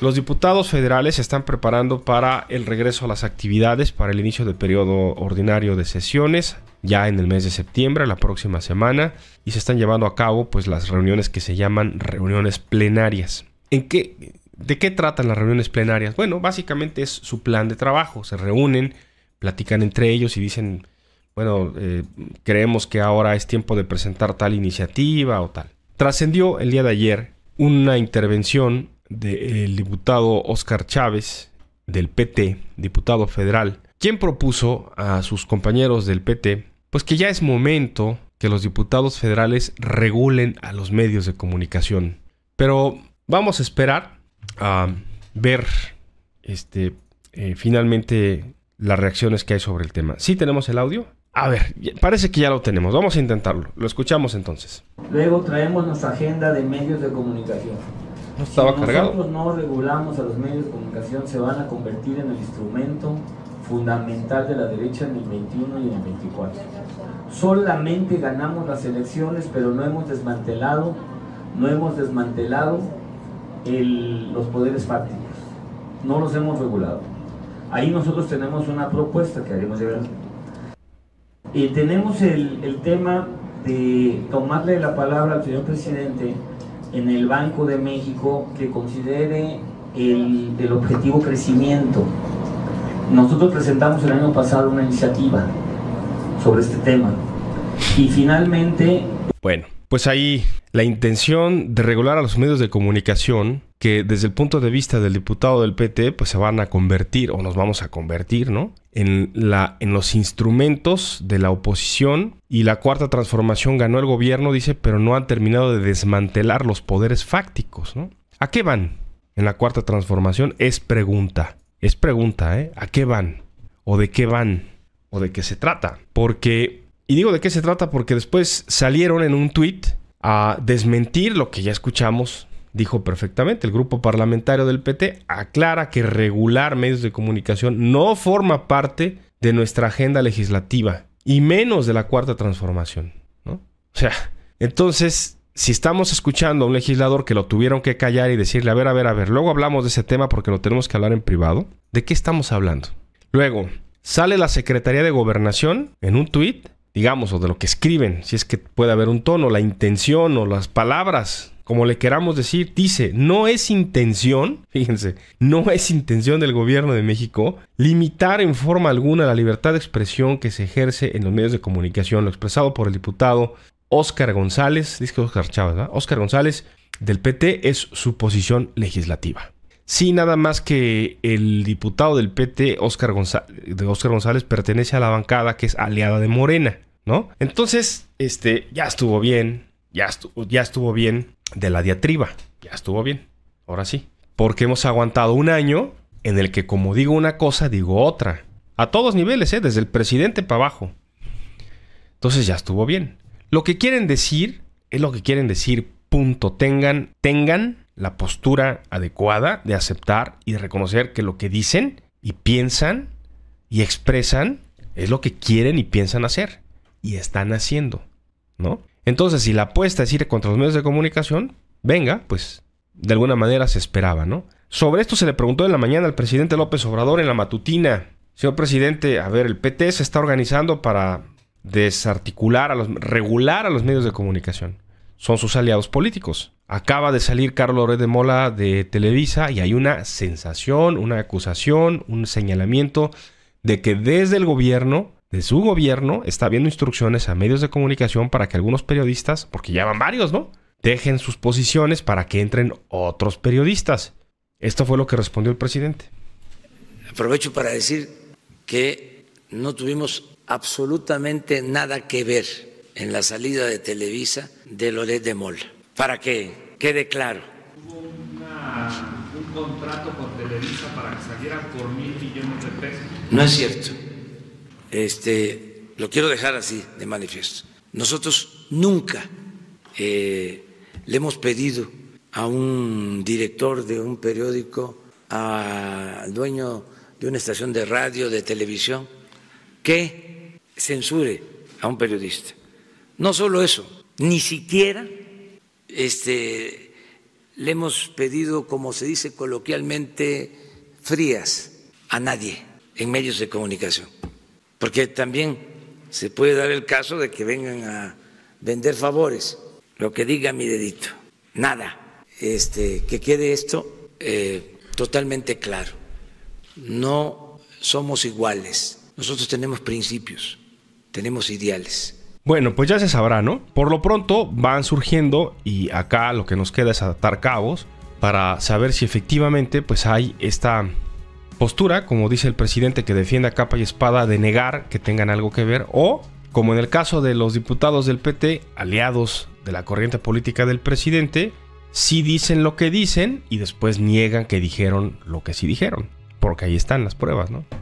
Los diputados federales se están preparando para el regreso a las actividades, para el inicio del periodo ordinario de sesiones, ya en el mes de septiembre, la próxima semana, y se están llevando a cabo pues, las reuniones que se llaman reuniones plenarias. ¿En qué, ¿De qué tratan las reuniones plenarias? Bueno, básicamente es su plan de trabajo. Se reúnen, platican entre ellos y dicen, bueno, eh, creemos que ahora es tiempo de presentar tal iniciativa o tal. Trascendió el día de ayer una intervención del diputado Oscar Chávez del PT, diputado federal, quien propuso a sus compañeros del PT, pues que ya es momento que los diputados federales regulen a los medios de comunicación. Pero vamos a esperar a ver este, eh, finalmente las reacciones que hay sobre el tema. ¿Sí tenemos el audio? A ver, parece que ya lo tenemos. Vamos a intentarlo. Lo escuchamos entonces. Luego traemos nuestra agenda de medios de comunicación no si Nosotros no regulamos a los medios de comunicación, se van a convertir en el instrumento fundamental de la derecha en el 21 y en el 24. Solamente ganamos las elecciones, pero no hemos desmantelado, no hemos desmantelado los poderes fácticos. No los hemos regulado. Ahí nosotros tenemos una propuesta que haremos de y eh, tenemos el tema de tomarle la palabra al señor presidente en el Banco de México que considere el, objetivo crecimiento. Nosotros presentamos el año pasado una iniciativa sobre este tema. Y finalmente... Bueno, pues ahí la intención de regular a los medios de comunicación que desde el punto de vista del diputado del PT, pues se van a convertir o nos vamos a convertir, ¿no? En, la, en los instrumentos de la oposición y la cuarta transformación ganó el gobierno, dice, pero no han terminado de desmantelar los poderes fácticos, ¿no? ¿A qué van en la cuarta transformación? Es pregunta, es pregunta, ¿eh? ¿A qué van? ¿O de qué van? ¿O de qué se trata? Porque, y digo de qué se trata porque después salieron en un tuit a desmentir lo que ya escuchamos dijo perfectamente, el grupo parlamentario del PT aclara que regular medios de comunicación no forma parte de nuestra agenda legislativa y menos de la cuarta transformación. O sea, entonces, si estamos escuchando a un legislador que lo tuvieron que callar y decirle, a ver, a ver, a ver, luego hablamos de ese tema porque lo tenemos que hablar en privado, ¿de qué estamos hablando? Luego, sale la Secretaría de Gobernación en un tuit, digamos, o de lo que escriben, si es que puede haber un tono, la intención o las palabras como le queramos decir, dice, no es intención, fíjense, no es intención del gobierno de México limitar en forma alguna la libertad de expresión que se ejerce en los medios de comunicación, lo expresado por el diputado Óscar González, dice Óscar Chávez, ¿verdad? Óscar González del PT es su posición legislativa. Sí, nada más que el diputado del PT, Óscar González, Óscar González, pertenece a la bancada que es aliada de Morena, ¿no? Entonces, este, ya estuvo bien, ya estuvo, ya estuvo bien de la diatriba. Ya estuvo bien, ahora sí. Porque hemos aguantado un año en el que como digo una cosa, digo otra. A todos niveles, ¿eh? desde el presidente para abajo. Entonces ya estuvo bien. Lo que quieren decir es lo que quieren decir, punto. Tengan, tengan la postura adecuada de aceptar y de reconocer que lo que dicen y piensan y expresan es lo que quieren y piensan hacer. Y están haciendo, ¿no? Entonces, si la apuesta es ir contra los medios de comunicación, venga, pues de alguna manera se esperaba, ¿no? Sobre esto se le preguntó en la mañana al presidente López Obrador en la matutina. Señor presidente, a ver, el PT se está organizando para desarticular, a los, regular a los medios de comunicación. Son sus aliados políticos. Acaba de salir Carlos Redemola de Mola de Televisa y hay una sensación, una acusación, un señalamiento de que desde el gobierno de su gobierno está viendo instrucciones a medios de comunicación para que algunos periodistas, porque ya van varios, ¿no? Dejen sus posiciones para que entren otros periodistas. Esto fue lo que respondió el presidente. Aprovecho para decir que no tuvimos absolutamente nada que ver en la salida de Televisa de Loret de Mola, para que quede claro. Hubo un contrato con Televisa para que salieran por mil millones de pesos. No es cierto este, lo quiero dejar así de manifiesto. Nosotros nunca eh, le hemos pedido a un director de un periódico, al dueño de una estación de radio, de televisión, que censure a un periodista. No solo eso, ni siquiera este, le hemos pedido, como se dice coloquialmente, frías a nadie en medios de comunicación porque también se puede dar el caso de que vengan a vender favores, lo que diga mi dedito, nada, este, que quede esto eh, totalmente claro, no somos iguales, nosotros tenemos principios, tenemos ideales. Bueno, pues ya se sabrá, ¿no? Por lo pronto van surgiendo y acá lo que nos queda es adaptar cabos para saber si efectivamente pues hay esta postura, como dice el presidente, que defienda capa y espada de negar que tengan algo que ver, o, como en el caso de los diputados del PT, aliados de la corriente política del presidente, sí dicen lo que dicen y después niegan que dijeron lo que sí dijeron, porque ahí están las pruebas, ¿no?